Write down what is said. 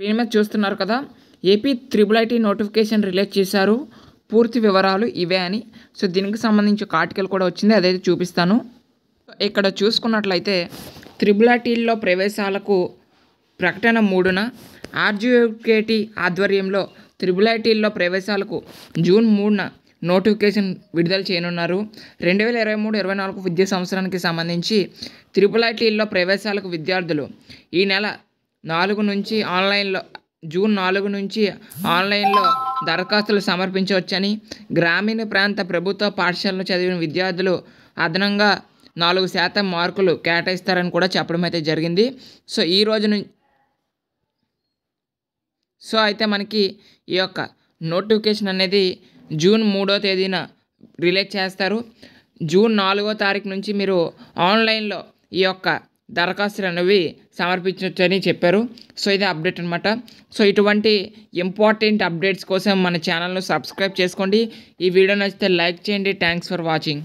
మీద చూస్తున్నారు కదా AP triple IT notification release చేశారు పూర్తి వివరాలు ఇవే అని సో దీనికి సంబంధించి ఒక ఆర్టికల్ కూడా వచ్చింది అదైతే చూపిస్తాను ఇక్కడ చూసుకున్నట్లయితే త్రిబుల్ ఐటీల్లో ప్రవేశాలకు ప్రకటన మూడున ఆర్జీకేటీ ఆధ్వర్యంలో త్రిబుల్ ఐటీల్లో ప్రవేశాలకు జూన్ మూడున నోటిఫికేషన్ విడుదల చేయనున్నారు రెండు వేల ఇరవై మూడు ఇరవై నాలుగు విద్యా సంవత్సరానికి సంబంధించి త్రిపుల్ ఐటీల్లో ప్రవేశాలకు విద్యార్థులు ఈ నెల నాలుగు నుంచి ఆన్లైన్లో జూన్ నాలుగు నుంచి ఆన్లైన్లో దరఖాస్తులు సమర్పించవచ్చని గ్రామీణ ప్రాంత ప్రభుత్వ పాఠశాలలో చదివిన విద్యార్థులు అదనంగా నాలుగు శాతం మార్కులు కేటాయిస్తారని కూడా చెప్పడం అయితే జరిగింది సో ఈ రోజు సో అయితే మనకి ఈ యొక్క నోటిఫికేషన్ అనేది జూన్ మూడో తేదీన రిలీజ్ చేస్తారు జూన్ నాలుగో తారీఖు నుంచి మీరు ఆన్లైన్లో ఈ యొక్క దరఖాస్తులు అనేవి సమర్పించవచ్చని చెప్పారు సో ఇది అప్డేట్ అనమాట సో ఇటువంటి ఇంపార్టెంట్ అప్డేట్స్ కోసం మన ఛానల్ను సబ్స్క్రైబ్ చేసుకోండి ఈ వీడియో నచ్చితే లైక్ చేయండి థ్యాంక్స్ ఫర్ వాచింగ్